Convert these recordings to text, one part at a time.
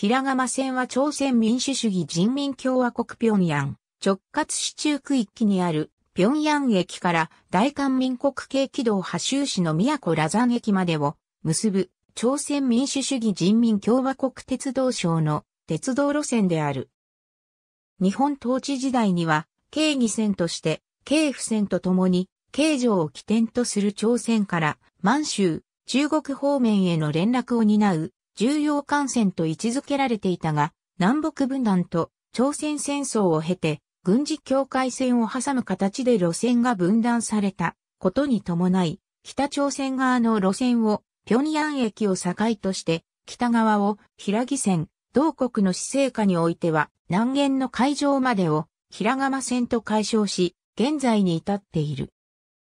平釜線は朝鮮民主主義人民共和国平壌直轄市中区域にある平壌駅から大韓民国系軌道波州市の都羅山駅までを結ぶ朝鮮民主主義人民共和国鉄道省の鉄道路線である。日本統治時代には、京義線として、京府線とともに、京城を起点とする朝鮮から、満州、中国方面への連絡を担う、重要艦船と位置づけられていたが、南北分断と朝鮮戦争を経て、軍事境界線を挟む形で路線が分断されたことに伴い、北朝鮮側の路線を平壌駅を境として、北側を平木線、同国の市政下においては南限の海上までを平釜線と解消し、現在に至っている。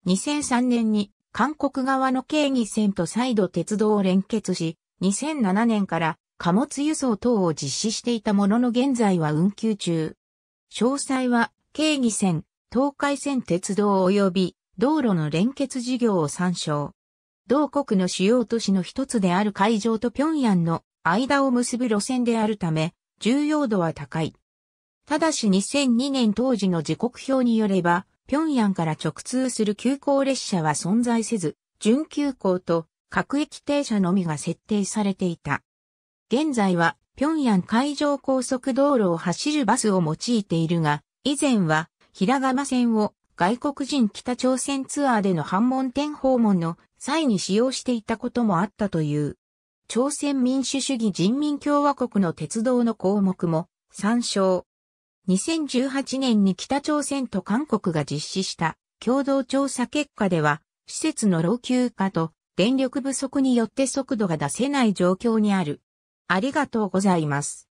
2003年に韓国側の経義線と再度鉄道を連結し、2007年から貨物輸送等を実施していたものの現在は運休中。詳細は、京義線、東海線鉄道及び道路の連結事業を参照。同国の主要都市の一つである会場と平壌の間を結ぶ路線であるため、重要度は高い。ただし2002年当時の時刻表によれば、平壌から直通する急行列車は存在せず、準急行と各駅停車のみが設定されていた。現在は、平壌海上高速道路を走るバスを用いているが、以前は、平釜線を外国人北朝鮮ツアーでの反問店訪問の際に使用していたこともあったという。朝鮮民主主義人民共和国の鉄道の項目も参照。2018年に北朝鮮と韓国が実施した共同調査結果では、施設の老朽化と電力不足によって速度が出せない状況にある。ありがとうございます。